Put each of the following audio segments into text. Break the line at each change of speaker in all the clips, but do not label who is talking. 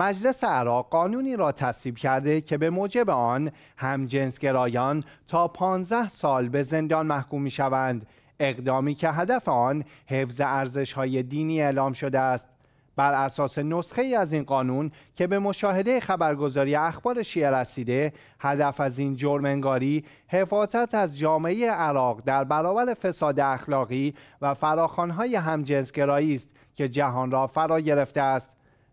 مجلس عراق قانونی را تصویب کرده که به موجب آن همجنسگرایان تا 15 سال به زندان محکوم می شوند اقدامی که هدف آن حفظ ارزش های دینی اعلام شده است بر اساس نسخه ای از این قانون که به مشاهده خبرگزاری اخبار شیعه رسیده هدف از این جرم انگاری حفاظت از جامعه عراق در برابر فساد اخلاقی و فراخوانهای همجنسگرایی است که جهان را فرا گرفته است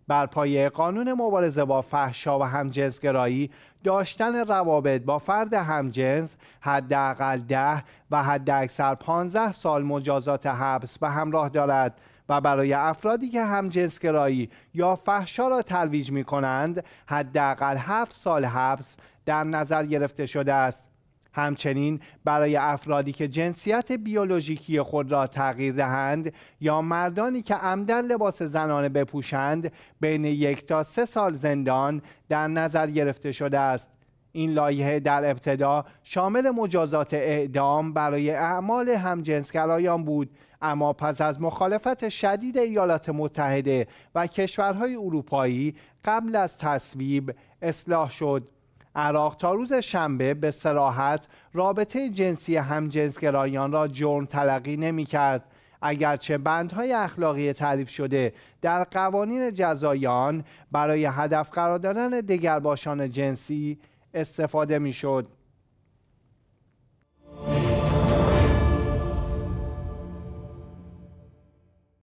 بر پایه قانون مبارزه با فحشا و همجنسگرایی داشتن روابط با فرد همجنس حداقل ده و حداکثر 15 سال مجازات حبس به همراه دارد و برای افرادی که همجنسگرایی یا فحشا را ترویج می کنند حداقل هفت سال حبس در نظر گرفته شده است همچنین برای افرادی که جنسیت بیولوژیکی خود را تغییر دهند یا مردانی که عمدن لباس زنانه بپوشند بین یک تا سه سال زندان در نظر گرفته شده است این لایحه در ابتدا شامل مجازات اعدام برای اعمال همجنسگرایان بود اما پس از مخالفت شدید ایالات متحده و کشورهای اروپایی قبل از تصویب اصلاح شد عراق تا روز شنبه به سراحت رابطه جنسی همجنسگرایان را جرم تلقی نمی کرد. اگرچه بندهای اخلاقی تعریف شده در قوانین جزایان برای هدف قرار دادن دگرباشان جنسی استفاده میشد.